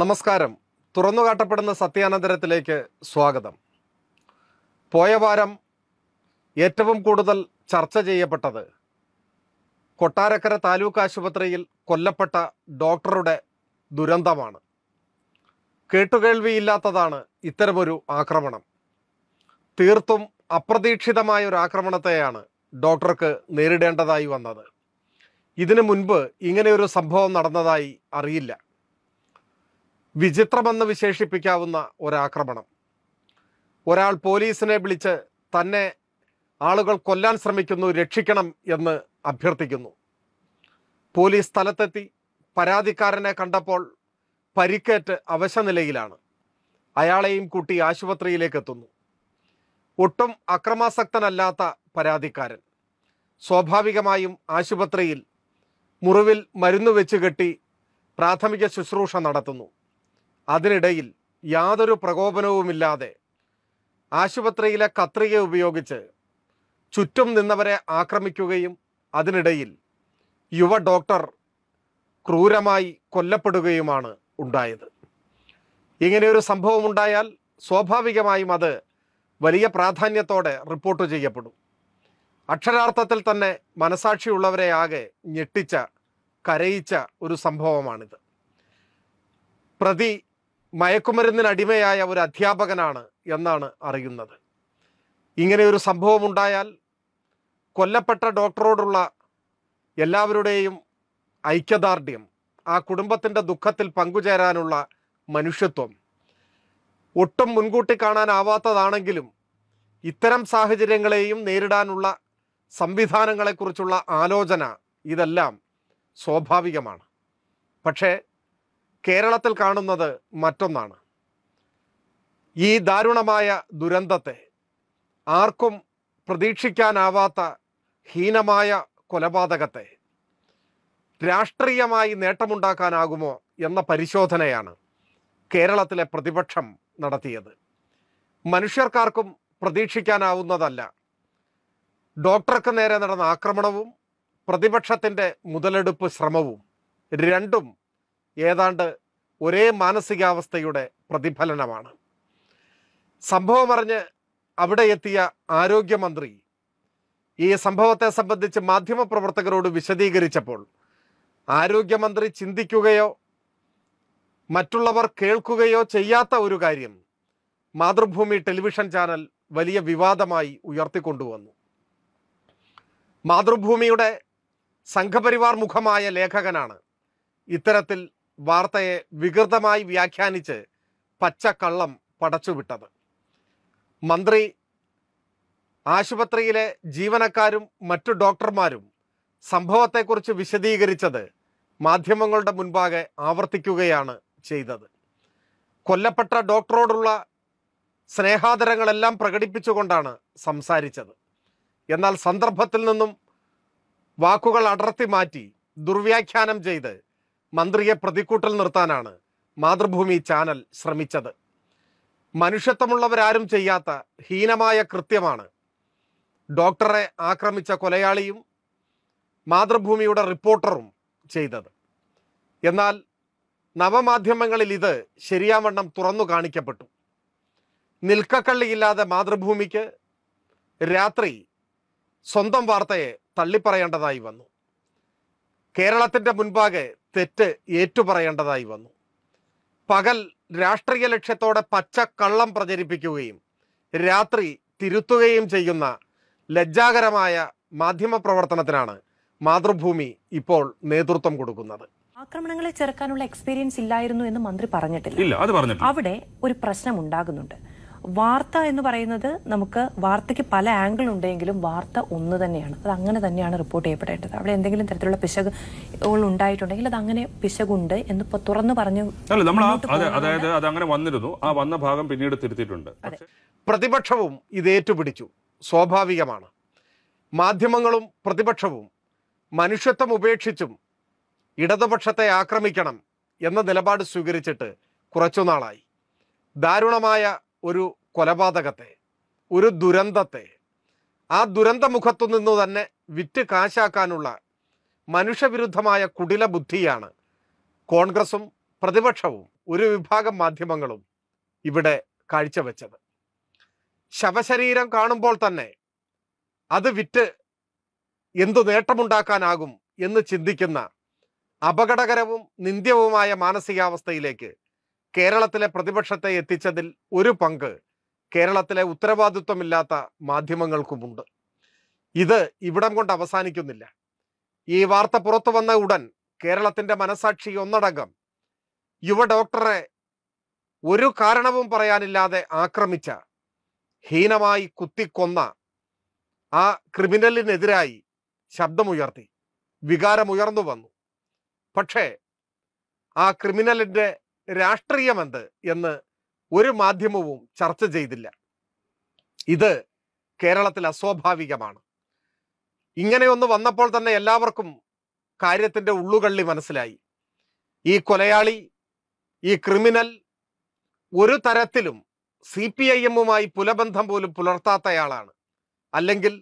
നമസ്കാരം തുറന്നു കാട്ടപ്പെടുന്ന സത്യാനന്തരത്തിലേക്ക് സ്വാഗതം പോയ വാരം ഏറ്റവും കൂടുതൽ ചർച്ച ചെയ്യപ്പെട്ടത് കൊട്ടാരക്കര താലൂക്ക് ആശുപത്രിയിൽ കൊല്ലപ്പെട്ട ഡോക്ടറുടെ ദുരന്തമാണ് കേട്ടുകേൾവിയില്ലാത്തതാണ് ഇത്തരമൊരു ആക്രമണം തീർത്തും അപ്രതീക്ഷിതമായ ഒരു ആക്രമണത്തെയാണ് ഡോക്ടർക്ക് നേരിടേണ്ടതായി വന്നത് ഇതിനു മുൻപ് ഇങ്ങനെയൊരു സംഭവം നടന്നതായി അറിയില്ല വിചിത്രമെന്ന് വിശേഷിപ്പിക്കാവുന്ന ഒരാക്രമണം ഒരാൾ പോലീസിനെ വിളിച്ച് തന്നെ ആളുകൾ കൊല്ലാൻ ശ്രമിക്കുന്നു രക്ഷിക്കണം എന്ന് അഭ്യർത്ഥിക്കുന്നു പോലീസ് സ്ഥലത്തെത്തി പരാതിക്കാരനെ കണ്ടപ്പോൾ പരിക്കേറ്റ് അവശനിലയിലാണ് അയാളെയും കൂട്ടി ആശുപത്രിയിലേക്ക് എത്തുന്നു ഒട്ടും അക്രമാസക്തനല്ലാത്ത പരാതിക്കാരൻ സ്വാഭാവികമായും ആശുപത്രിയിൽ മുറിവിൽ മരുന്ന് വെച്ച് കെട്ടി പ്രാഥമിക ശുശ്രൂഷ നടത്തുന്നു അതിനിടയിൽ യാതൊരു പ്രകോപനവുമില്ലാതെ ആശുപത്രിയിലെ കത്രിക ഉപയോഗിച്ച് ചുറ്റും നിന്നവരെ ആക്രമിക്കുകയും അതിനിടയിൽ യുവ ഡോക്ടർ ക്രൂരമായി കൊല്ലപ്പെടുകയുമാണ് ഉണ്ടായത് ഇങ്ങനെയൊരു സംഭവം ഉണ്ടായാൽ സ്വാഭാവികമായും അത് വലിയ പ്രാധാന്യത്തോടെ റിപ്പോർട്ട് ചെയ്യപ്പെടും അക്ഷരാർത്ഥത്തിൽ തന്നെ മനസാക്ഷിയുള്ളവരെ ആകെ ഞെട്ടിച്ച കരയിച്ച ഒരു സംഭവമാണിത് പ്രതി മയക്കുമരുന്നിന് അടിമയായ ഒരു അധ്യാപകനാണ് എന്നാണ് അറിയുന്നത് ഇങ്ങനെ ഒരു സംഭവം ഉണ്ടായാൽ കൊല്ലപ്പെട്ട ഡോക്ടറോടുള്ള എല്ലാവരുടെയും ഐക്യദാർഢ്യം ആ കുടുംബത്തിൻ്റെ ദുഃഖത്തിൽ പങ്കുചേരാനുള്ള മനുഷ്യത്വം ഒട്ടും മുൻകൂട്ടി കാണാനാവാത്തതാണെങ്കിലും ഇത്തരം സാഹചര്യങ്ങളെയും നേരിടാനുള്ള സംവിധാനങ്ങളെക്കുറിച്ചുള്ള ആലോചന ഇതെല്ലാം സ്വാഭാവികമാണ് പക്ഷേ കേരളത്തിൽ കാണുന്നത് മറ്റൊന്നാണ് ഈ ദാരുണമായ ദുരന്തത്തെ ആർക്കും പ്രതീക്ഷിക്കാനാവാത്ത ഹീനമായ കൊലപാതകത്തെ രാഷ്ട്രീയമായി നേട്ടമുണ്ടാക്കാനാകുമോ എന്ന പരിശോധനയാണ് കേരളത്തിലെ പ്രതിപക്ഷം നടത്തിയത് മനുഷ്യർക്കാർക്കും പ്രതീക്ഷിക്കാനാവുന്നതല്ല ഡോക്ടർക്ക് നേരെ നടന്ന ആക്രമണവും പ്രതിപക്ഷത്തിൻ്റെ മുതലെടുപ്പ് ശ്രമവും രണ്ടും ഏതാണ്ട് ഒരേ മാനസികാവസ്ഥയുടെ പ്രതിഫലനമാണ് സംഭവമറിഞ്ഞ് അവിടെ എത്തിയ ആരോഗ്യമന്ത്രി ഈ സംഭവത്തെ സംബന്ധിച്ച് മാധ്യമപ്രവർത്തകരോട് വിശദീകരിച്ചപ്പോൾ ആരോഗ്യമന്ത്രി ചിന്തിക്കുകയോ മറ്റുള്ളവർ കേൾക്കുകയോ ചെയ്യാത്ത ഒരു കാര്യം മാതൃഭൂമി ടെലിവിഷൻ ചാനൽ വലിയ വിവാദമായി ഉയർത്തിക്കൊണ്ടുവന്നു മാതൃഭൂമിയുടെ സംഘപരിവാർ മുഖമായ ലേഖകനാണ് ഇത്തരത്തിൽ വാർത്തയെ വികൃതമായി വ്യാഖ്യാനിച്ച് പച്ചക്കള്ളം പടച്ചുവിട്ടത് മന്ത്രി ആശുപത്രിയിലെ ജീവനക്കാരും മറ്റു ഡോക്ടർമാരും സംഭവത്തെക്കുറിച്ച് വിശദീകരിച്ചത് മാധ്യമങ്ങളുടെ മുൻപാകെ ആവർത്തിക്കുകയാണ് ചെയ്തത് കൊല്ലപ്പെട്ട ഡോക്ടറോടുള്ള സ്നേഹാദരങ്ങളെല്ലാം പ്രകടിപ്പിച്ചുകൊണ്ടാണ് സംസാരിച്ചത് എന്നാൽ സന്ദർഭത്തിൽ നിന്നും വാക്കുകൾ അടർത്തി മാറ്റി ദുർവ്യാഖ്യാനം ചെയ്ത് മന്ത്രിയെ പ്രതിക്കൂട്ടൽ നിർത്താനാണ് മാതൃഭൂമി ചാനൽ ശ്രമിച്ചത് മനുഷ്യത്വമുള്ളവരാരും ചെയ്യാത്ത ഹീനമായ കൃത്യമാണ് ഡോക്ടറെ ആക്രമിച്ച കൊലയാളിയും മാതൃഭൂമിയുടെ റിപ്പോർട്ടറും ചെയ്തത് എന്നാൽ നവമാധ്യമങ്ങളിൽ ഇത് ശരിയാവണ്ണം തുറന്നു കാണിക്കപ്പെട്ടു നിൽക്കക്കള്ളിയില്ലാതെ മാതൃഭൂമിക്ക് രാത്രി സ്വന്തം വാർത്തയെ തള്ളിപ്പറയേണ്ടതായി വന്നു കേരളത്തിൻ്റെ മുൻപാകെ തെറ്റ് ഏറ്റുപറയേണ്ടതായി വന്നു പകൽ രാഷ്ട്രീയ ലക്ഷ്യത്തോടെ പച്ച കള്ളം പ്രചരിപ്പിക്കുകയും രാത്രി തിരുത്തുകയും ചെയ്യുന്ന ലജ്ജാകരമായ മാധ്യമപ്രവർത്തനത്തിനാണ് മാതൃഭൂമി ഇപ്പോൾ നേതൃത്വം കൊടുക്കുന്നത് ആക്രമണങ്ങളെ ചെറുക്കാനുള്ള എക്സ്പീരിയൻസ് ഇല്ലായിരുന്നു എന്ന് മന്ത്രി പറഞ്ഞിട്ടില്ല അവിടെ ഒരു പ്രശ്നം ഉണ്ടാകുന്നുണ്ട് വാർത്ത എന്ന് പറയുന്നത് നമുക്ക് വാർത്തയ്ക്ക് പല ആംഗിൾ ഉണ്ടെങ്കിലും വാർത്ത ഒന്ന് തന്നെയാണ് അത് അങ്ങനെ തന്നെയാണ് റിപ്പോർട്ട് ചെയ്യപ്പെടേണ്ടത് അവിടെ എന്തെങ്കിലും തരത്തിലുള്ള പിശകുകൾ ഉണ്ടായിട്ടുണ്ടെങ്കിൽ അത് അങ്ങനെ പിശകുണ്ട് എന്ന് തുറന്നു പറഞ്ഞു അതായത് അത് അങ്ങനെ വന്നിരുന്നു ആ വന്ന ഭാഗം പിന്നീട് തിരുത്തിയിട്ടുണ്ട് പ്രതിപക്ഷവും ഇത് ഏറ്റുപിടിച്ചു സ്വാഭാവികമാണ് മാധ്യമങ്ങളും പ്രതിപക്ഷവും മനുഷ്യത്വം ഉപേക്ഷിച്ചും ഇടതുപക്ഷത്തെ ആക്രമിക്കണം എന്ന നിലപാട് സ്വീകരിച്ചിട്ട് കുറച്ചുനാളായി ദാരുണമായ ഒരു കൊലപാതകത്തെ ഒരു ദുരന്തത്തെ ആ ദുരന്ത മുഖത്തു നിന്ന് തന്നെ വിറ്റ് കാശാക്കാനുള്ള മനുഷ്യവിരുദ്ധമായ കുടില ബുദ്ധിയാണ് കോൺഗ്രസും പ്രതിപക്ഷവും ഒരു വിഭാഗം മാധ്യമങ്ങളും ഇവിടെ കാഴ്ചവെച്ചത് ശവശരീരം കാണുമ്പോൾ തന്നെ അത് വിറ്റ് എന്തു നേട്ടമുണ്ടാക്കാനാകും എന്ന് ചിന്തിക്കുന്ന അപകടകരവും നിന്ദ്യവുമായ മാനസികാവസ്ഥയിലേക്ക് കേരളത്തിലെ പ്രതിപക്ഷത്തെ എത്തിച്ചതിൽ ഒരു പങ്ക് കേരളത്തിലെ ഉത്തരവാദിത്വമില്ലാത്ത മാധ്യമങ്ങൾക്കുമുണ്ട് ഇത് ഇവിടം കൊണ്ട് അവസാനിക്കുന്നില്ല ഈ വാർത്ത പുറത്തു വന്ന ഉടൻ കേരളത്തിന്റെ മനസാക്ഷി ഒന്നടങ്കം യുവ ഡോക്ടറെ ഒരു കാരണവും പറയാനില്ലാതെ ആക്രമിച്ച ഹീനമായി കുത്തിക്കൊന്ന ആ ക്രിമിനലിനെതിരായി ശബ്ദമുയർത്തി വികാരമുയർന്നു വന്നു പക്ഷേ ആ ക്രിമിനലിൻ്റെ രാഷ്ട്രീയമെന്ത് എന്ന് ഒരു മാധ്യമവും ചർച്ച ചെയ്തില്ല ഇത് കേരളത്തിൽ അസ്വാഭാവികമാണ് ഇങ്ങനെയൊന്ന് വന്നപ്പോൾ തന്നെ എല്ലാവർക്കും കാര്യത്തിൻ്റെ ഉള്ളുകള്ളി മനസ്സിലായി ഈ കൊലയാളി ഈ ക്രിമിനൽ ഒരു തരത്തിലും സി പി ഐ എമ്മുമായി പുലബന്ധം പോലും പുലർത്താത്തയാളാണ് അല്ലെങ്കിൽ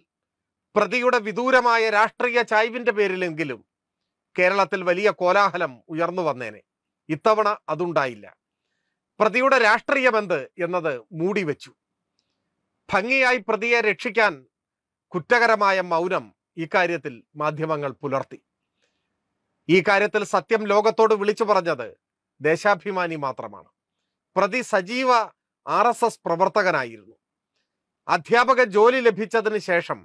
പ്രതിയുടെ വിദൂരമായ രാഷ്ട്രീയ ചായ്വിൻ്റെ പേരിലെങ്കിലും കേരളത്തിൽ വലിയ കോലാഹലം ഉയർന്നു വന്നേനെ ഇത്തവണ അതുണ്ടായില്ല പ്രതിയുടെ രാഷ്ട്രീയമെന്ത് എന്നത് മൂടി വെച്ചു ഭംഗിയായി പ്രതിയെ രക്ഷിക്കാൻ കുറ്റകരമായ മൗനം ഇക്കാര്യത്തിൽ മാധ്യമങ്ങൾ പുലർത്തി ഈ കാര്യത്തിൽ സത്യം ലോകത്തോട് വിളിച്ചു പറഞ്ഞത് ദേശാഭിമാനി മാത്രമാണ് പ്രതി സജീവ ആർ എസ് എസ് പ്രവർത്തകനായിരുന്നു അധ്യാപക ജോലി ലഭിച്ചതിന് ശേഷം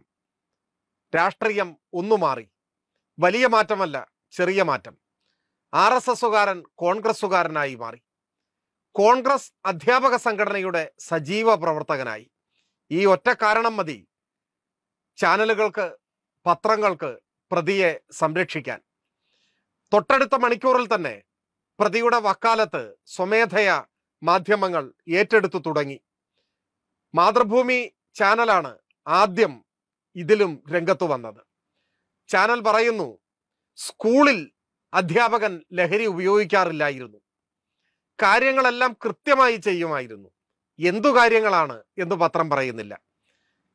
രാഷ്ട്രീയം ഒന്നു മാറി വലിയ മാറ്റമല്ല ചെറിയ മാറ്റം ആർ എസ് എസുകാരൻ കോൺഗ്രസ്സുകാരനായി മാറി കോൺഗ്രസ് അധ്യാപക സംഘടനയുടെ സജീവ പ്രവർത്തകനായി ഈ ഒറ്റ കാരണം മതി ചാനലുകൾക്ക് പത്രങ്ങൾക്ക് പ്രതിയെ സംരക്ഷിക്കാൻ തൊട്ടടുത്ത മണിക്കൂറിൽ തന്നെ പ്രതിയുടെ വക്കാലത്ത് സ്വമേധയ മാധ്യമങ്ങൾ ഏറ്റെടുത്തു തുടങ്ങി മാതൃഭൂമി ചാനലാണ് ആദ്യം ഇതിലും രംഗത്തു വന്നത് ചാനൽ പറയുന്നു സ്കൂളിൽ അധ്യാപകൻ ലഹരി ഉപയോഗിക്കാറില്ലായിരുന്നു കാര്യങ്ങളെല്ലാം കൃത്യമായി ചെയ്യുമായിരുന്നു എന്തു കാര്യങ്ങളാണ് എന്ന് പത്രം പറയുന്നില്ല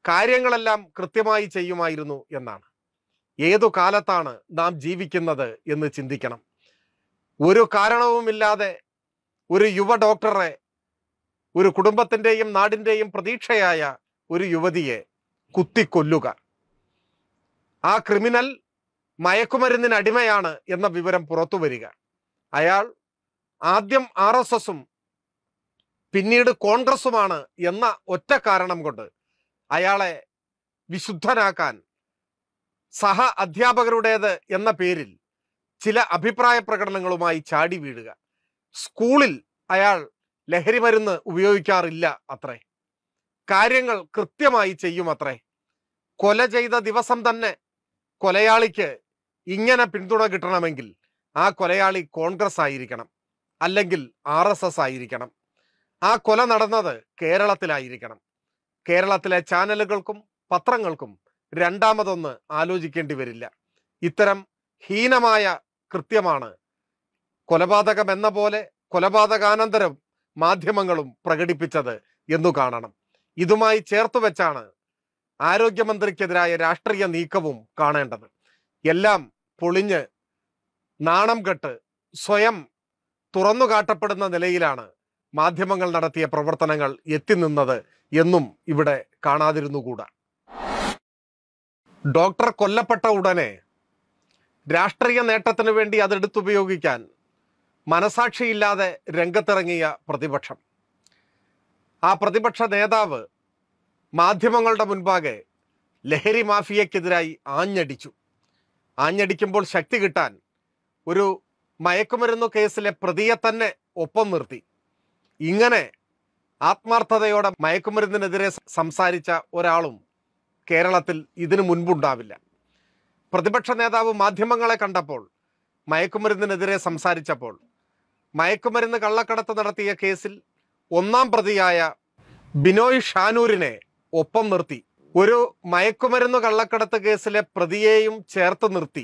കാര്യങ്ങളെല്ലാം കൃത്യമായി ചെയ്യുമായിരുന്നു എന്നാണ് ഏതു കാലത്താണ് നാം ജീവിക്കുന്നത് എന്ന് ചിന്തിക്കണം ഒരു കാരണവുമില്ലാതെ ഒരു യുവ ഡോക്ടറെ ഒരു കുടുംബത്തിൻ്റെയും നാടിൻ്റെയും പ്രതീക്ഷയായ ഒരു യുവതിയെ കുത്തിക്കൊല്ലുക ആ ക്രിമിനൽ മയക്കുമരുന്നിന് അടിമയാണ് എന്ന വിവരം പുറത്തു വരിക അയാൾ ആദ്യം ആർ എസ് എസും പിന്നീട് കോൺഗ്രസുമാണ് എന്ന ഒറ്റ കാരണം കൊണ്ട് അയാളെ വിശുദ്ധനാക്കാൻ സഹ അധ്യാപകരുടേത് എന്ന പേരിൽ ചില അഭിപ്രായ പ്രകടനങ്ങളുമായി ചാടി വീഴുക സ്കൂളിൽ അയാൾ ലഹരി മരുന്ന് ഉപയോഗിക്കാറില്ല അത്രേ കാര്യങ്ങൾ കൃത്യമായി ചെയ്യും അത്രേ കൊല ചെയ്ത ദിവസം തന്നെ കൊലയാളിക്ക് ഇങ്ങനെ പിന്തുണ കിട്ടണമെങ്കിൽ ആ കൊലയാളി കോൺഗ്രസ് ആയിരിക്കണം അല്ലെങ്കിൽ ആർ എസ് എസ് ആയിരിക്കണം ആ കൊല നടന്നത് കേരളത്തിലായിരിക്കണം കേരളത്തിലെ ചാനലുകൾക്കും പത്രങ്ങൾക്കും രണ്ടാമതൊന്ന് ആലോചിക്കേണ്ടി വരില്ല ഇത്തരം ഹീനമായ കൃത്യമാണ് കൊലപാതകം എന്ന പോലെ കൊലപാതകാനന്തരം മാധ്യമങ്ങളും പ്രകടിപ്പിച്ചത് എന്നു കാണണം ഇതുമായി ചേർത്തു വെച്ചാണ് ആരോഗ്യമന്ത്രിക്കെതിരായ രാഷ്ട്രീയ നീക്കവും കാണേണ്ടത് എല്ലാം പൊളിഞ്ഞ് നാണം കെട്ട് സ്വയം തുറന്നു കാട്ടപ്പെടുന്ന നിലയിലാണ് മാധ്യമങ്ങൾ നടത്തിയ പ്രവർത്തനങ്ങൾ എത്തിനിന്നത് എന്നും ഇവിടെ കാണാതിരുന്നുകൂടാ ഡോക്ടർ കൊല്ലപ്പെട്ട ഉടനെ രാഷ്ട്രീയ നേട്ടത്തിന് വേണ്ടി അതെടുത്തുപയോഗിക്കാൻ മനസാക്ഷിയില്ലാതെ രംഗത്തിറങ്ങിയ പ്രതിപക്ഷം ആ പ്രതിപക്ഷ നേതാവ് മാധ്യമങ്ങളുടെ മുൻപാകെ ലഹരി മാഫിയക്കെതിരായി ആഞ്ഞടിച്ചു ആഞ്ഞടിക്കുമ്പോൾ ശക്തി കിട്ടാൻ ഒരു മയക്കുമരുന്ന് കേസിലെ പ്രതിയെ തന്നെ ഒപ്പം നിർത്തി ഇങ്ങനെ ആത്മാർത്ഥതയോടെ മയക്കുമരുന്നിനെതിരെ സംസാരിച്ച ഒരാളും കേരളത്തിൽ ഇതിനു മുൻപുണ്ടാവില്ല പ്രതിപക്ഷ നേതാവ് മാധ്യമങ്ങളെ കണ്ടപ്പോൾ മയക്കുമരുന്നിനെതിരെ സംസാരിച്ചപ്പോൾ മയക്കുമരുന്ന് കള്ളക്കടത്ത് നടത്തിയ കേസിൽ ഒന്നാം പ്രതിയായ ബിനോയ് ഷാനൂരിനെ ഒപ്പം നിർത്തി ഒരു മയക്കുമരുന്ന് കള്ളക്കടത്ത് കേസിലെ പ്രതിയെയും ചേർത്ത് നിർത്തി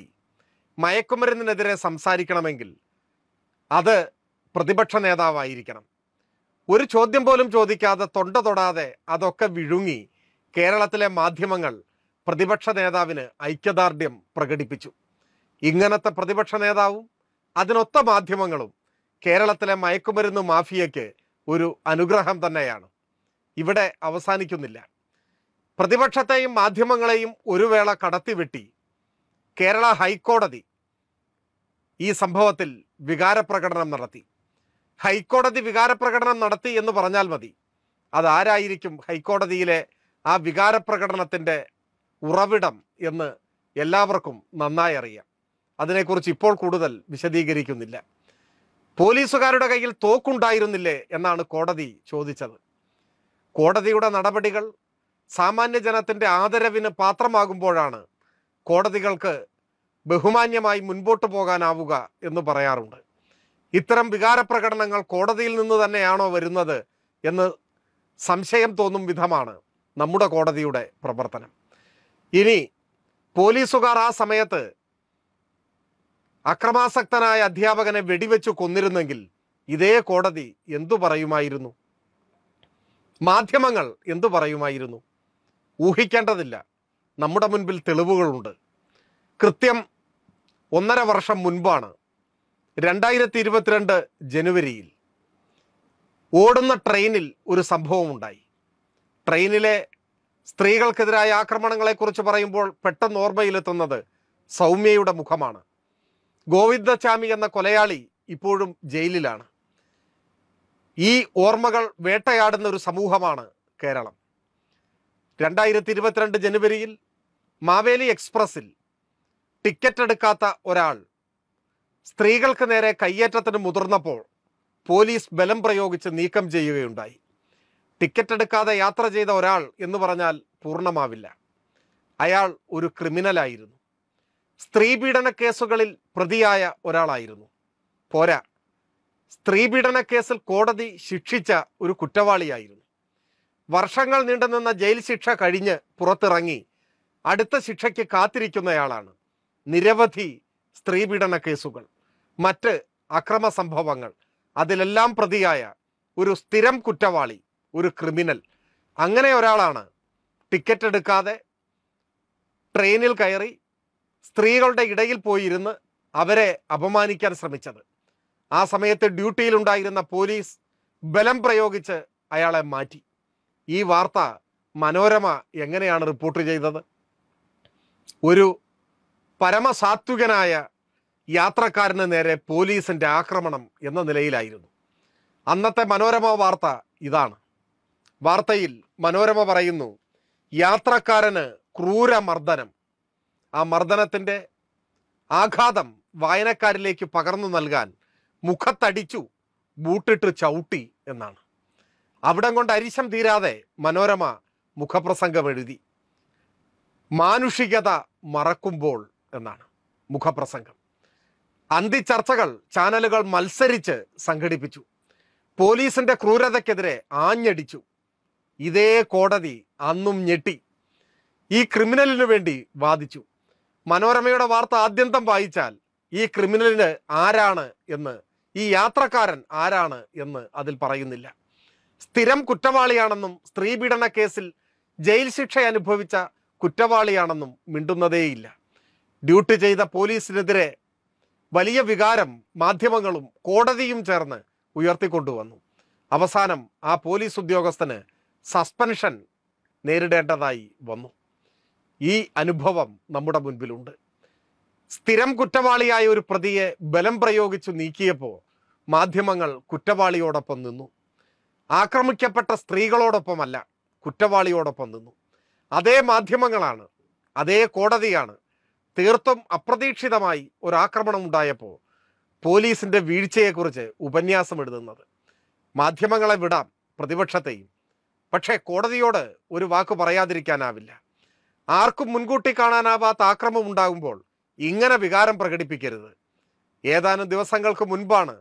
മയക്കുമരുന്നിനെതിരെ സംസാരിക്കണമെങ്കിൽ അത് പ്രതിപക്ഷ നേതാവായിരിക്കണം ഒരു ചോദ്യം പോലും ചോദിക്കാതെ തൊണ്ട തൊടാതെ അതൊക്കെ വിഴുങ്ങി കേരളത്തിലെ മാധ്യമങ്ങൾ പ്രതിപക്ഷ നേതാവിന് ഐക്യദാർഢ്യം പ്രകടിപ്പിച്ചു ഇങ്ങനത്തെ പ്രതിപക്ഷ നേതാവും അതിനൊത്ത മാധ്യമങ്ങളും കേരളത്തിലെ മയക്കുമരുന്ന് മാഫിയയ്ക്ക് ഒരു അനുഗ്രഹം തന്നെയാണ് ഇവിടെ അവസാനിക്കുന്നില്ല പ്രതിപക്ഷത്തെയും മാധ്യമങ്ങളെയും ഒരു വേള കടത്തിവെട്ടി കേരള ഹൈക്കോടതി ഈ സംഭവത്തിൽ വികാരപ്രകടനം നടത്തി ഹൈക്കോടതി വികാരപ്രകടനം നടത്തി എന്ന് പറഞ്ഞാൽ മതി അതാരായിരിക്കും ഹൈക്കോടതിയിലെ ആ വികാരപ്രകടനത്തിൻ്റെ ഉറവിടം എന്ന് എല്ലാവർക്കും നന്നായി അറിയാം അതിനെക്കുറിച്ച് ഇപ്പോൾ കൂടുതൽ വിശദീകരിക്കുന്നില്ല പോലീസുകാരുടെ കയ്യിൽ തോക്കുണ്ടായിരുന്നില്ലേ എന്നാണ് കോടതി ചോദിച്ചത് കോടതിയുടെ നടപടികൾ സാമാന്യ ജനത്തിൻ്റെ ആദരവിന് പാത്രമാകുമ്പോഴാണ് കോടതികൾക്ക് ബഹുമാന്യമായി മുൻപോട്ട് പോകാനാവുക എന്ന് പറയാറുണ്ട് ഇത്തരം വികാരപ്രകടനങ്ങൾ കോടതിയിൽ നിന്ന് തന്നെയാണോ വരുന്നത് എന്ന് സംശയം തോന്നും വിധമാണ് നമ്മുടെ കോടതിയുടെ പ്രവർത്തനം ഇനി പോലീസുകാർ ആ സമയത്ത് അക്രമാസക്തനായ അധ്യാപകനെ വെടിവെച്ച് കൊന്നിരുന്നെങ്കിൽ ഇതേ കോടതി എന്തു പറയുമായിരുന്നു മാധ്യമങ്ങൾ എന്തു പറയുമായിരുന്നു ഊഹിക്കേണ്ടതില്ല നമ്മുടെ മുൻപിൽ തെളിവുകളുണ്ട് കൃത്യം ഒന്നര വർഷം മുൻപാണ് രണ്ടായിരത്തി ഇരുപത്തിരണ്ട് ജനുവരിയിൽ ഓടുന്ന ട്രെയിനിൽ ഒരു സംഭവമുണ്ടായി ട്രെയിനിലെ സ്ത്രീകൾക്കെതിരായ ആക്രമണങ്ങളെക്കുറിച്ച് പറയുമ്പോൾ പെട്ടെന്ന് ഓർമ്മയിലെത്തുന്നത് സൗമ്യയുടെ മുഖമാണ് ഗോവിന്ദചാമി എന്ന കൊലയാളി ഇപ്പോഴും ജയിലിലാണ് ഈ ഓർമ്മകൾ വേട്ടയാടുന്ന ഒരു സമൂഹമാണ് കേരളം രണ്ടായിരത്തി ഇരുപത്തിരണ്ട് ജനുവരിയിൽ മാവേലി എക്സ്പ്രസ്സിൽ ടിക്കറ്റ് എടുക്കാത്ത ഒരാൾ സ്ത്രീകൾക്ക് നേരെ കയ്യേറ്റത്തിന് മുതിർന്നപ്പോൾ പോലീസ് ബലം പ്രയോഗിച്ച് നീക്കം ചെയ്യുകയുണ്ടായി ടിക്കറ്റ് എടുക്കാതെ യാത്ര ചെയ്ത ഒരാൾ എന്ന് പറഞ്ഞാൽ പൂർണ്ണമാവില്ല അയാൾ ഒരു ക്രിമിനലായിരുന്നു സ്ത്രീപീഡന കേസുകളിൽ പ്രതിയായ ഒരാളായിരുന്നു പോരാ സ്ത്രീപീഡന കേസിൽ കോടതി ശിക്ഷിച്ച ഒരു കുറ്റവാളിയായിരുന്നു വർഷങ്ങൾ നീണ്ടുനിന്ന ജയിൽ ശിക്ഷ കഴിഞ്ഞ് പുറത്തിറങ്ങി അടുത്ത ശിക്ഷയ്ക്ക് കാത്തിരിക്കുന്നയാളാണ് നിരവധി സ്ത്രീപീഡന കേസുകൾ മറ്റ് അക്രമ സംഭവങ്ങൾ അതിലെല്ലാം പ്രതിയായ ഒരു സ്ഥിരം കുറ്റവാളി ഒരു ക്രിമിനൽ അങ്ങനെ ഒരാളാണ് ടിക്കറ്റ് എടുക്കാതെ ട്രെയിനിൽ കയറി സ്ത്രീകളുടെ ഇടയിൽ പോയിരുന്ന് അവരെ അപമാനിക്കാൻ ശ്രമിച്ചത് ആ സമയത്ത് ഡ്യൂട്ടിയിലുണ്ടായിരുന്ന പോലീസ് ബലം പ്രയോഗിച്ച് അയാളെ മാറ്റി ഈ വാർത്ത മനോരമ എങ്ങനെയാണ് റിപ്പോർട്ട് ചെയ്തത് ഒരു പരമസാത്വികനായ യാത്രക്കാരന് നേരെ പോലീസിന്റെ ആക്രമണം എന്ന നിലയിലായിരുന്നു അന്നത്തെ മനോരമ വാർത്ത ഇതാണ് വാർത്തയിൽ മനോരമ പറയുന്നു യാത്രക്കാരന് ക്രൂരമർദ്ദനം ആ മർദ്ദനത്തിൻ്റെ ആഘാതം വായനക്കാരിലേക്ക് പകർന്നു നൽകാൻ മുഖത്തടിച്ചു ബൂട്ടിട്ട് ചവിട്ടി എന്നാണ് അവിടം കൊണ്ട് അരിശം തീരാതെ മനോരമ മുഖപ്രസംഗം എഴുതി മാനുഷികത മറക്കുമ്പോൾ എന്നാണ് മുഖപ്രസംഗം അന്തി ചർച്ചകൾ ചാനലുകൾ മത്സരിച്ച് സംഘടിപ്പിച്ചു പോലീസിന്റെ ക്രൂരതയ്ക്കെതിരെ ആഞ്ഞടിച്ചു ഇതേ കോടതി അന്നും ഞെട്ടി ഈ ക്രിമിനലിനു വേണ്ടി വാദിച്ചു മനോരമയുടെ വാർത്ത ആദ്യന്തം വായിച്ചാൽ ഈ ക്രിമിനലിന് ആരാണ് എന്ന് ഈ യാത്രക്കാരൻ ആരാണ് എന്ന് അതിൽ പറയുന്നില്ല സ്ഥിരം കുറ്റവാളിയാണെന്നും സ്ത്രീപീഡന കേസിൽ ജയിൽ ശിക്ഷ അനുഭവിച്ച കുറ്റവാളിയാണെന്നും മിണ്ടുന്നതേയില്ല ഡ്യൂട്ടി ചെയ്ത പോലീസിനെതിരെ വലിയ വികാരം മാധ്യമങ്ങളും കോടതിയും ചേർന്ന് ഉയർത്തിക്കൊണ്ടുവന്നു അവസാനം ആ പോലീസ് ഉദ്യോഗസ്ഥന് സസ്പെൻഷൻ നേരിടേണ്ടതായി വന്നു ഈ അനുഭവം നമ്മുടെ മുൻപിലുണ്ട് സ്ഥിരം കുറ്റവാളിയായ ഒരു പ്രതിയെ ബലം പ്രയോഗിച്ചു നീക്കിയപ്പോൾ മാധ്യമങ്ങൾ കുറ്റവാളിയോടൊപ്പം നിന്നു ആക്രമിക്കപ്പെട്ട സ്ത്രീകളോടൊപ്പമല്ല കുറ്റവാളിയോടൊപ്പം നിന്നു അതേ മാധ്യമങ്ങളാണ് അതേ കോടതിയാണ് തീർത്തും അപ്രതീക്ഷിതമായി ഒരു ആക്രമണം ഉണ്ടായപ്പോൾ പോലീസിൻ്റെ വീഴ്ചയെക്കുറിച്ച് ഉപന്യാസം എഴുതുന്നത് മാധ്യമങ്ങളെ വിടാം പ്രതിപക്ഷത്തെയും പക്ഷേ കോടതിയോട് ഒരു വാക്ക് പറയാതിരിക്കാനാവില്ല ആർക്കും മുൻകൂട്ടി കാണാനാവാത്ത ആക്രമം ഉണ്ടാകുമ്പോൾ ഇങ്ങനെ വികാരം പ്രകടിപ്പിക്കരുത് ഏതാനും ദിവസങ്ങൾക്ക് മുൻപാണ്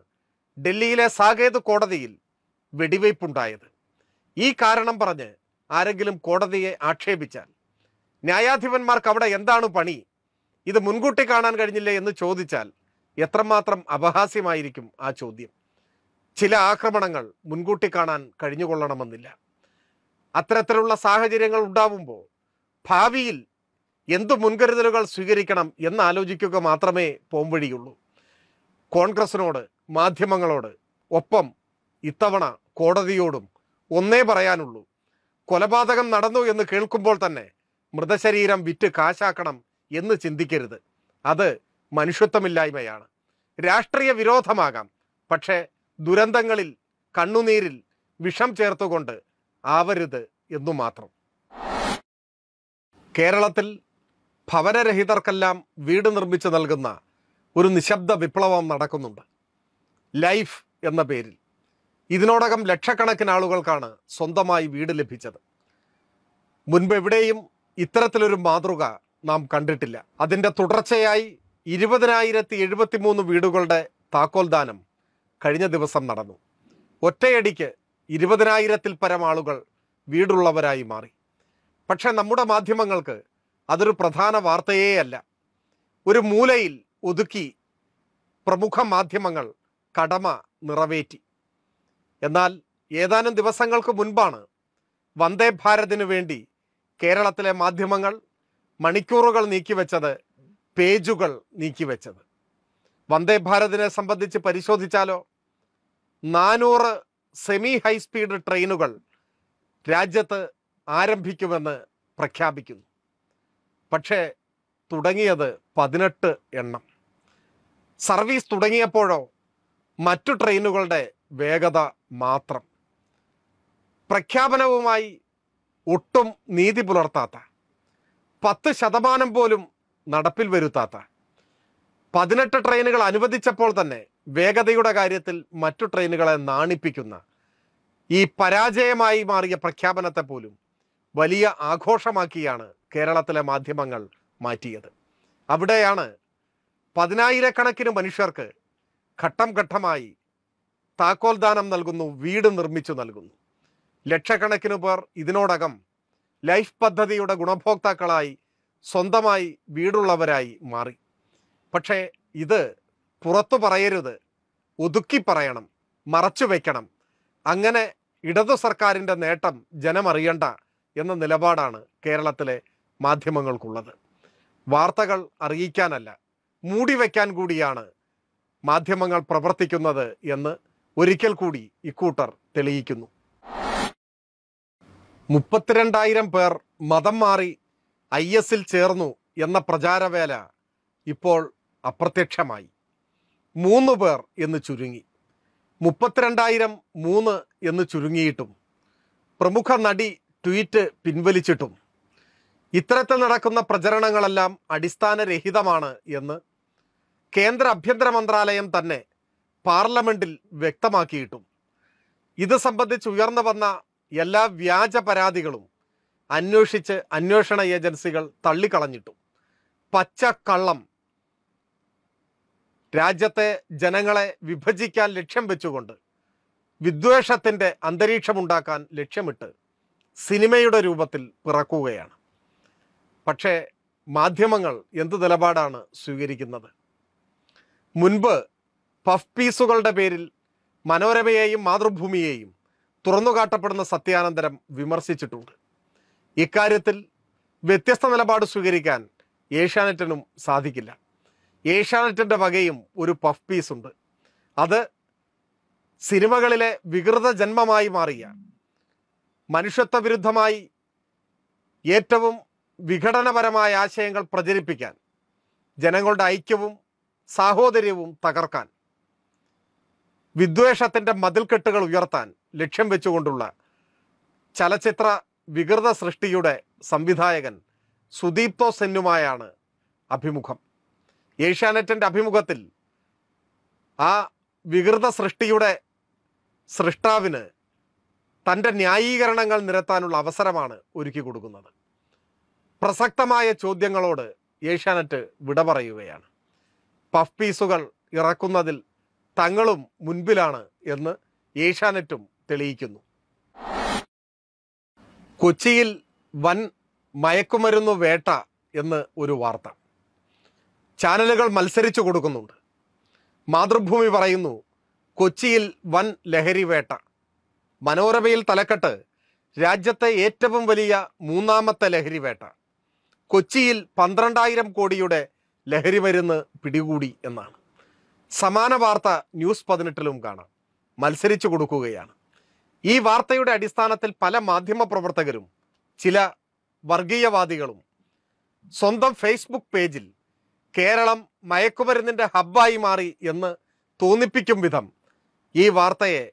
ഡൽഹിയിലെ സാകേത് കോടതിയിൽ വെടിവയ്പുണ്ടായത് ഈ കാരണം പറഞ്ഞ് ആരെങ്കിലും കോടതിയെ ആക്ഷേപിച്ചാൽ ന്യായാധിപന്മാർക്ക് അവിടെ എന്താണ് പണി ഇത് മുൻകൂട്ടി കാണാൻ കഴിഞ്ഞില്ലേ എന്ന് ചോദിച്ചാൽ എത്രമാത്രം അപഹാസ്യമായിരിക്കും ആ ചോദ്യം ചില ആക്രമണങ്ങൾ മുൻകൂട്ടി കാണാൻ കഴിഞ്ഞുകൊള്ളണമെന്നില്ല അത്തരത്തിലുള്ള സാഹചര്യങ്ങൾ ഉണ്ടാവുമ്പോൾ ഭാവിയിൽ എന്തു മുൻകരുതലുകൾ സ്വീകരിക്കണം എന്നാലോചിക്കുക മാത്രമേ പോംവഴിയുള്ളൂ കോൺഗ്രസിനോട് മാധ്യമങ്ങളോട് ഒപ്പം ഇത്തവണ കോടതിയോടും ഒന്നേ പറയാനുള്ളൂ കൊലപാതകം നടന്നു എന്ന് കേൾക്കുമ്പോൾ തന്നെ മൃതശരീരം വിറ്റ് കാശാക്കണം എന്ന് ചിന്തിക്കരുത് അത് മനുഷ്യത്വമില്ലായ്മയാണ് രാഷ്ട്രീയ വിരോധമാകാം പക്ഷേ ദുരന്തങ്ങളിൽ കണ്ണുനീരിൽ വിഷം ചേർത്തുകൊണ്ട് ആവരുത് എന്നു മാത്രം കേരളത്തിൽ ഭവനരഹിതർക്കെല്ലാം വീട് നിർമ്മിച്ചു നൽകുന്ന ഒരു നിശബ്ദ വിപ്ലവം നടക്കുന്നുണ്ട് ലൈഫ് എന്ന പേരിൽ ഇതിനോടകം ലക്ഷക്കണക്കിന് ആളുകൾക്കാണ് സ്വന്തമായി വീട് ലഭിച്ചത് മുൻപ് എവിടെയും ഇത്തരത്തിലൊരു മാതൃക നാം കണ്ടിട്ടില്ല അതിൻ്റെ തുടർച്ചയായി ഇരുപതിനായിരത്തി മൂന്ന് വീടുകളുടെ താക്കോൽദാനം കഴിഞ്ഞ ദിവസം നടന്നു ഒറ്റയടിക്ക് ഇരുപതിനായിരത്തിൽ പരം ആളുകൾ വീടുള്ളവരായി മാറി പക്ഷേ നമ്മുടെ മാധ്യമങ്ങൾക്ക് അതൊരു പ്രധാന വാർത്തയേ അല്ല ഒരു മൂലയിൽ ഒതുക്കി പ്രമുഖ മാധ്യമങ്ങൾ കടമ നിറവേറ്റി എന്നാൽ ഏതാനും ദിവസങ്ങൾക്ക് മുൻപാണ് വന്ദേ ഭാരതിനു വേണ്ടി കേരളത്തിലെ മാധ്യമങ്ങൾ മണിക്കൂറുകൾ നീക്കിവെച്ചത് പേജുകൾ നീക്കിവെച്ചത് വന്ദേ ഭാരതിനെ സംബന്ധിച്ച് പരിശോധിച്ചാലോ നാനൂറ് സെമി ഹൈസ്പീഡ് ട്രെയിനുകൾ രാജ്യത്ത് ആരംഭിക്കുമെന്ന് പ്രഖ്യാപിക്കുന്നു പക്ഷേ തുടങ്ങിയത് പതിനെട്ട് എണ്ണം സർവീസ് തുടങ്ങിയപ്പോഴോ മറ്റു ട്രെയിനുകളുടെ വേഗത മാത്രം പ്രഖ്യാപനവുമായി ഒട്ടും നീതി പുലർത്താത്ത പത്ത് ശതമാനം പോലും നടപ്പിൽ വരുത്താത്ത പതിനെട്ട് ട്രെയിനുകൾ അനുവദിച്ചപ്പോൾ തന്നെ വേഗതയുടെ കാര്യത്തിൽ മറ്റു ട്രെയിനുകളെ നാണിപ്പിക്കുന്ന ഈ പരാജയമായി മാറിയ പ്രഖ്യാപനത്തെ പോലും വലിയ ആഘോഷമാക്കിയാണ് കേരളത്തിലെ മാധ്യമങ്ങൾ മാറ്റിയത് അവിടെയാണ് പതിനായിരക്കണക്കിന് മനുഷ്യർക്ക് ഘട്ടം ഘട്ടമായി താക്കോൽ ദാനം നൽകുന്നു വീട് നിർമ്മിച്ചു നൽകുന്നു ലക്ഷക്കണക്കിന് പേർ ഇതിനോടകം ലൈഫ് പദ്ധതിയുടെ ഗുണഭോക്താക്കളായി സ്വന്തമായി വീടുള്ളവരായി മാറി പക്ഷേ ഇത് പുറത്തു പറയരുത് ഒതുക്കി പറയണം മറച്ചു വയ്ക്കണം അങ്ങനെ ഇടതു സർക്കാരിൻ്റെ നേട്ടം ജനമറിയണ്ട എന്ന നിലപാടാണ് കേരളത്തിലെ മാധ്യമങ്ങൾക്കുള്ളത് വാർത്തകൾ അറിയിക്കാനല്ല മൂടിവെക്കാൻ കൂടിയാണ് മാധ്യമങ്ങൾ പ്രവർത്തിക്കുന്നത് എന്ന് ഒരിക്കൽ കൂടി ഇക്കൂട്ടർ തെളിയിക്കുന്നു മുപ്പത്തിരണ്ടായിരം പേർ മതം മാറി ഐ എസിൽ ചേർന്നു എന്ന പ്രചാരവേല ഇപ്പോൾ അപ്രത്യക്ഷമായി മൂന്ന് പേർ എന്ന് ചുരുങ്ങി മുപ്പത്തിരണ്ടായിരം മൂന്ന് എന്ന് ചുരുങ്ങിയിട്ടും പ്രമുഖ നടി ട്വീറ്റ് പിൻവലിച്ചിട്ടും ഇത്തരത്തിൽ നടക്കുന്ന പ്രചരണങ്ങളെല്ലാം അടിസ്ഥാനരഹിതമാണ് എന്ന് കേന്ദ്ര ആഭ്യന്തര മന്ത്രാലയം തന്നെ പാർലമെന്റിൽ വ്യക്തമാക്കിയിട്ടും ഇത് സംബന്ധിച്ച് ഉയർന്നു വന്ന എല്ലാ വ്യാജ പരാതികളും അന്വേഷിച്ച് അന്വേഷണ ഏജൻസികൾ തള്ളിക്കളഞ്ഞിട്ടും പച്ചക്കള്ളം രാജ്യത്തെ ജനങ്ങളെ വിഭജിക്കാൻ ലക്ഷ്യം വെച്ചുകൊണ്ട് വിദ്വേഷത്തിൻ്റെ അന്തരീക്ഷമുണ്ടാക്കാൻ ലക്ഷ്യമിട്ട് സിനിമയുടെ രൂപത്തിൽ പിറക്കുകയാണ് പക്ഷേ മാധ്യമങ്ങൾ എന്ത് നിലപാടാണ് സ്വീകരിക്കുന്നത് മുൻപ് പഫ് പീസുകളുടെ പേരിൽ മനോരമയെയും മാതൃഭൂമിയെയും തുറന്നുകാട്ടപ്പെടുന്ന സത്യാനന്തരം വിമർശിച്ചിട്ടുണ്ട് ഇക്കാര്യത്തിൽ വ്യത്യസ്ത നിലപാട് സ്വീകരിക്കാൻ ഏഷ്യാനെറ്റിനും സാധിക്കില്ല ഏഷ്യാനെറ്റിൻ്റെ വകയും ഒരു പഫ് പീസുണ്ട് അത് സിനിമകളിലെ വികൃത ജന്മമായി മാറിയ മനുഷ്യത്വ വിരുദ്ധമായി ഏറ്റവും വിഘടനപരമായ ആശയങ്ങൾ പ്രചരിപ്പിക്കാൻ ജനങ്ങളുടെ ഐക്യവും സാഹോദര്യവും തകർക്കാൻ വിദ്വേഷത്തിൻ്റെ മതിൽക്കെട്ടുകൾ ഉയർത്താൻ ലക്ഷ്യം വെച്ചുകൊണ്ടുള്ള ചലച്ചിത്ര വികൃത സൃഷ്ടിയുടെ സംവിധായകൻ സുദീപ്തോ സെന്നുമായാണ് അഭിമുഖം ഏഷ്യാനെറ്റിൻ്റെ അഭിമുഖത്തിൽ ആ വികൃത സൃഷ്ടിയുടെ സൃഷ്ടാവിന് തൻ്റെ ന്യായീകരണങ്ങൾ നിരത്താനുള്ള അവസരമാണ് ഒരുക്കി കൊടുക്കുന്നത് പ്രസക്തമായ ചോദ്യങ്ങളോട് ഏഷ്യാനെറ്റ് വിട പറയുകയാണ് പഫ് പീസുകൾ ഇറക്കുന്നതിൽ തങ്ങളും മുൻപിലാണ് എന്ന് ഏഷ്യാനെറ്റും തെളിയിക്കുന്നു കൊച്ചിയിൽ വൻ മയക്കുമരുന്നു വേട്ട എന്ന് ഒരു വാർത്ത ചാനലുകൾ മത്സരിച്ചു കൊടുക്കുന്നുണ്ട് മാതൃഭൂമി പറയുന്നു കൊച്ചിയിൽ വൻ ലഹരി വേട്ട മനോരമയിൽ തലക്കെട്ട് രാജ്യത്തെ ഏറ്റവും വലിയ മൂന്നാമത്തെ ലഹരി വേട്ട കൊച്ചിയിൽ പന്ത്രണ്ടായിരം കോടിയുടെ ലഹരി മരുന്ന് പിടികൂടി എന്നാണ് സമാന വാർത്ത ന്യൂസ് പതിനെട്ടിലും കാണാം മത്സരിച്ചു കൊടുക്കുകയാണ് ഈ വാർത്തയുടെ അടിസ്ഥാനത്തിൽ പല മാധ്യമ പ്രവർത്തകരും ചില വർഗീയവാദികളും സ്വന്തം ഫേസ്ബുക്ക് പേജിൽ കേരളം മയക്കുമരുന്നിൻ്റെ ഹബ്ബായി മാറി എന്ന് തോന്നിപ്പിക്കും വിധം ഈ വാർത്തയെ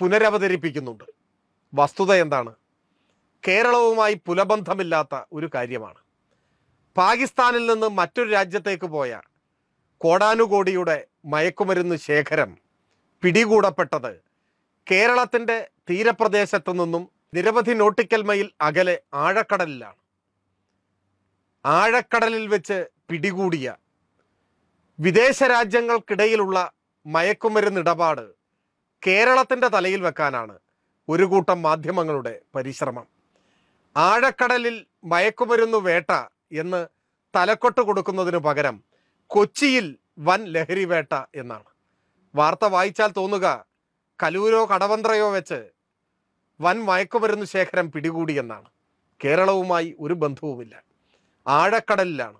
പുനരവതരിപ്പിക്കുന്നുണ്ട് വസ്തുത എന്താണ് കേരളവുമായി പുലബന്ധമില്ലാത്ത ഒരു കാര്യമാണ് പാകിസ്ഥാനിൽ നിന്ന് മറ്റൊരു രാജ്യത്തേക്ക് പോയ കോടാനുകോടിയുടെ മയക്കുമരുന്ന് ശേഖരം പിടികൂടപ്പെട്ടത് കേരളത്തിൻ്റെ തീരപ്രദേശത്തു നിന്നും നിരവധി നോട്ടിക്കൽ മൈൽ അകലെ ആഴക്കടലിലാണ് ആഴക്കടലിൽ വെച്ച് പിടികൂടിയ വിദേശ രാജ്യങ്ങൾക്കിടയിലുള്ള മയക്കുമരുന്ന് ഇടപാട് കേരളത്തിൻ്റെ തലയിൽ വെക്കാനാണ് ഒരു കൂട്ടം മാധ്യമങ്ങളുടെ പരിശ്രമം ആഴക്കടലിൽ മയക്കുമരുന്ന് വേട്ട എന്ന് തലക്കൊട്ട് കൊടുക്കുന്നതിനു പകരം കൊച്ചിയിൽ വൻ ലഹരി വേട്ട എന്നാണ് വാർത്ത വായിച്ചാൽ തോന്നുക കലൂരോ കടവന്ത്രയോ വെച്ച് വൻ മയക്കുമരുന്ന് ശേഖരം പിടികൂടി എന്നാണ് കേരളവുമായി ഒരു ബന്ധവുമില്ല ആഴക്കടലിലാണ്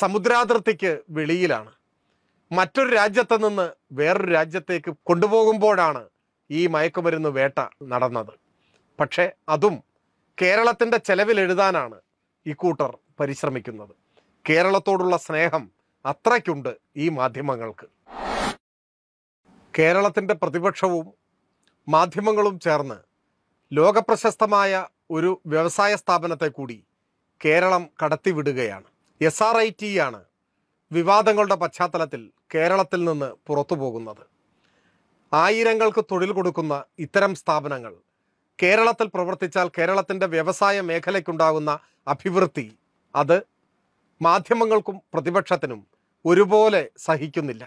സമുദ്രാതിർത്തിക്ക് വെളിയിലാണ് മറ്റൊരു രാജ്യത്ത് നിന്ന് വേറൊരു രാജ്യത്തേക്ക് കൊണ്ടുപോകുമ്പോഴാണ് ഈ മയക്കുമരുന്ന് വേട്ട നടന്നത് പക്ഷേ അതും കേരളത്തിൻ്റെ ചെലവിൽ എഴുതാനാണ് ഇക്കൂട്ടർ പരിശ്രമിക്കുന്നത് കേരളത്തോടുള്ള സ്നേഹം അത്രയ്ക്കുണ്ട് ഈ മാധ്യമങ്ങൾക്ക് കേരളത്തിൻ്റെ പ്രതിപക്ഷവും മാധ്യമങ്ങളും ചേർന്ന് ലോകപ്രശസ്തമായ ഒരു വ്യവസായ സ്ഥാപനത്തെ കൂടി കേരളം കടത്തിവിടുകയാണ് എസ് ആർ ഐ ടി ആണ് വിവാദങ്ങളുടെ പശ്ചാത്തലത്തിൽ കേരളത്തിൽ നിന്ന് പുറത്തു പോകുന്നത് ആയിരങ്ങൾക്ക് തൊഴിൽ കൊടുക്കുന്ന ഇത്തരം സ്ഥാപനങ്ങൾ കേരളത്തിൽ പ്രവർത്തിച്ചാൽ കേരളത്തിൻ്റെ വ്യവസായ മേഖലയ്ക്കുണ്ടാകുന്ന അഭിവൃദ്ധി അത് മാധ്യമങ്ങൾക്കും പ്രതിപക്ഷത്തിനും ഒരുപോലെ സഹിക്കുന്നില്ല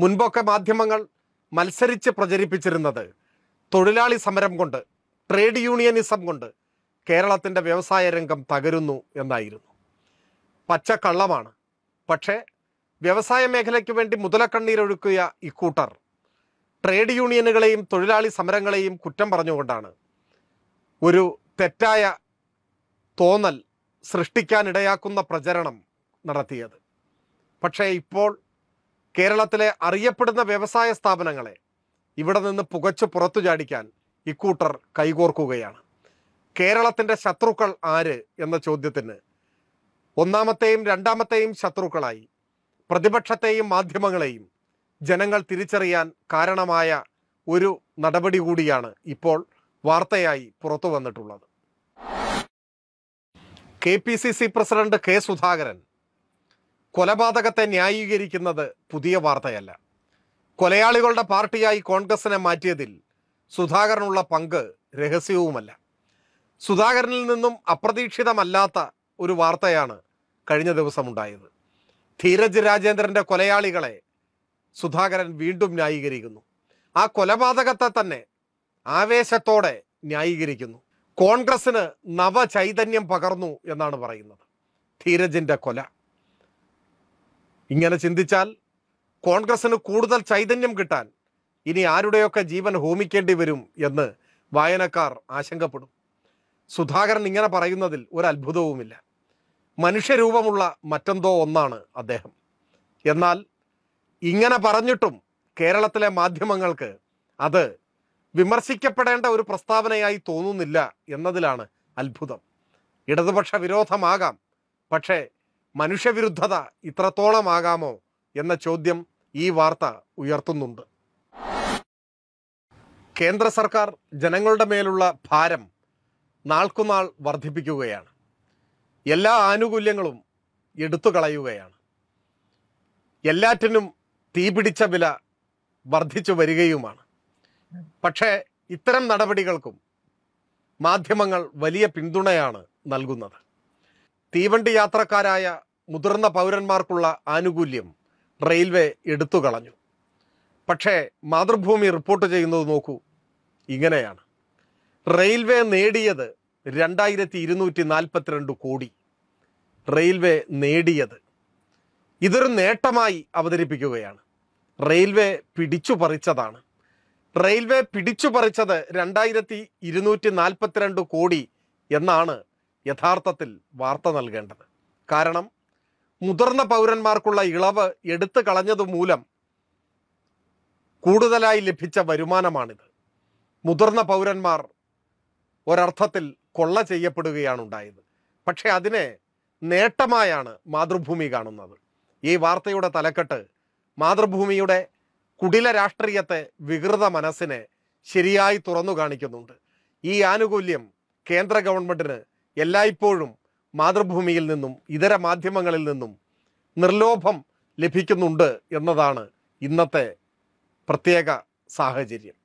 മുൻപൊക്കെ മാധ്യമങ്ങൾ മത്സരിച്ച് പ്രചരിപ്പിച്ചിരുന്നത് തൊഴിലാളി സമരം കൊണ്ട് ട്രേഡ് യൂണിയനിസം കൊണ്ട് കേരളത്തിൻ്റെ വ്യവസായ രംഗം തകരുന്നു എന്നായിരുന്നു പച്ചക്കള്ളമാണ് പക്ഷേ വ്യവസായ മേഖലയ്ക്ക് വേണ്ടി മുതലക്കണ്ണീരൊഴുക്കിയ ഇക്കൂട്ടർ ട്രേഡ് യൂണിയനുകളെയും തൊഴിലാളി സമരങ്ങളെയും കുറ്റം പറഞ്ഞുകൊണ്ടാണ് ഒരു തെറ്റായ തോന്നൽ സൃഷ്ടിക്കാനിടയാക്കുന്ന പ്രചരണം നടത്തിയത് പക്ഷേ ഇപ്പോൾ കേരളത്തിലെ അറിയപ്പെടുന്ന വ്യവസായ സ്ഥാപനങ്ങളെ ഇവിടെ നിന്ന് പുകച്ചു പുറത്തു ചാടിക്കാൻ ഇക്കൂട്ടർ കൈകോർക്കുകയാണ് കേരളത്തിൻ്റെ ശത്രുക്കൾ ആര് എന്ന ചോദ്യത്തിന് ഒന്നാമത്തെയും രണ്ടാമത്തെയും ശത്രുക്കളായി പ്രതിപക്ഷത്തെയും മാധ്യമങ്ങളെയും ജനങ്ങൾ തിരിച്ചറിയാൻ കാരണമായ ഒരു നടപടി കൂടിയാണ് ഇപ്പോൾ വാർത്തയായി പുറത്തു വന്നിട്ടുള്ളത് K P C C president K Sudhakaran കൊലപാതകത്തെ ന്യായീകരിക്കുന്നത് പുതിയ വാർത്തയല്ല കൊലയാളികളുടെ പാർട്ടിയായി കോൺഗ്രസിനെ മാറ്റിയതിൽ സുധാകരനുള്ള പങ്ക് രഹസ്യവുമല്ല സുധാകരനിൽ നിന്നും അപ്രതീക്ഷിതമല്ലാത്ത ഒരു വാർത്തയാണ് കഴിഞ്ഞ ദിവസം ഉണ്ടായത് ധീരജ് രാജേന്ദ്രന്റെ കൊലയാളികളെ സുധാകരൻ വീണ്ടും ന്യായീകരിക്കുന്നു ആ കൊലപാതകത്തെ തന്നെ ആവേശത്തോടെ ന്യായീകരിക്കുന്നു കോൺഗ്രസിന് നവചൈതന്യം പകർന്നു എന്നാണ് പറയുന്നത് ധീരജിന്റെ കൊല ഇങ്ങനെ ചിന്തിച്ചാൽ കോൺഗ്രസിന് കൂടുതൽ ചൈതന്യം കിട്ടാൻ ഇനി ആരുടെയൊക്കെ ജീവൻ ഹോമിക്കേണ്ടി വരും എന്ന് വായനക്കാർ ആശങ്കപ്പെടും സുധാകരൻ ഇങ്ങനെ പറയുന്നതിൽ ഒരു അത്ഭുതവുമില്ല മനുഷ്യരൂപമുള്ള മറ്റെന്തോ ഒന്നാണ് അദ്ദേഹം എന്നാൽ ഇങ്ങനെ പറഞ്ഞിട്ടും കേരളത്തിലെ മാധ്യമങ്ങൾക്ക് അത് വിമർശിക്കപ്പെടേണ്ട ഒരു പ്രസ്താവനയായി തോന്നുന്നില്ല എന്നതിലാണ് അത്ഭുതം ഇടതുപക്ഷ വിരോധമാകാം പക്ഷേ മനുഷ്യവിരുദ്ധത ഇത്രത്തോളമാകാമോ എന്ന ചോദ്യം ഈ വാർത്ത ഉയർത്തുന്നുണ്ട് കേന്ദ്ര സർക്കാർ ജനങ്ങളുടെ മേലുള്ള ഭാരം നാൾക്കുനാൾ വർദ്ധിപ്പിക്കുകയാണ് എല്ലാ ആനുകൂല്യങ്ങളും എടുത്തു കളയുകയാണ് എല്ലാറ്റിനും തീപിടിച്ച വില വർദ്ധിച്ചു വരികയുമാണ് പക്ഷേ ഇത്തരം നടപടികൾക്കും മാധ്യമങ്ങൾ വലിയ പിന്തുണയാണ് നൽകുന്നത് തീവണ്ടി യാത്രക്കാരായ മുതിർന്ന പൗരന്മാർക്കുള്ള ആനുകൂല്യം റെയിൽവേ എടുത്തു കളഞ്ഞു പക്ഷേ മാതൃഭൂമി റിപ്പോർട്ട് ചെയ്യുന്നത് നോക്കൂ ഇങ്ങനെയാണ് റെയിൽവേ നേടിയത് രണ്ടായിരത്തി ഇരുന്നൂറ്റി നാൽപ്പത്തിരണ്ട് കോടി റെയിൽവേ നേടിയത് ഇതൊരു നേട്ടമായി അവതരിപ്പിക്കുകയാണ് റെയിൽവേ പിടിച്ചു പറിച്ചതാണ് റെയിൽവേ പിടിച്ചു പറിച്ചത് രണ്ടായിരത്തി ഇരുന്നൂറ്റി നാൽപ്പത്തിരണ്ട് കോടി എന്നാണ് യഥാർത്ഥത്തിൽ വാർത്ത നൽകേണ്ടത് കാരണം മുതിർന്ന പൗരന്മാർക്കുള്ള ഇളവ് എടുത്തു കളഞ്ഞത് മൂലം കൂടുതലായി ലഭിച്ച വരുമാനമാണിത് മുതിർന്ന പൗരന്മാർ ഒരർത്ഥത്തിൽ കൊള്ള ചെയ്യപ്പെടുകയാണ് ഉണ്ടായത് പക്ഷേ അതിനെ നേട്ടമായാണ് മാതൃഭൂമി കാണുന്നത് ഈ വാർത്തയുടെ തലക്കെട്ട് മാതൃഭൂമിയുടെ കുടില രാഷ്ട്രീയത്തെ വികൃത മനസ്സിനെ ശരിയായി തുറന്നു കാണിക്കുന്നുണ്ട് ഈ ആനുകൂല്യം കേന്ദ്ര ഗവൺമെന്റിന് എല്ലായ്പ്പോഴും മാതൃഭൂമിയിൽ നിന്നും ഇതര മാധ്യമങ്ങളിൽ നിന്നും നിർലോഭം ലഭിക്കുന്നുണ്ട് എന്നതാണ് ഇന്നത്തെ പ്രത്യേക സാഹചര്യം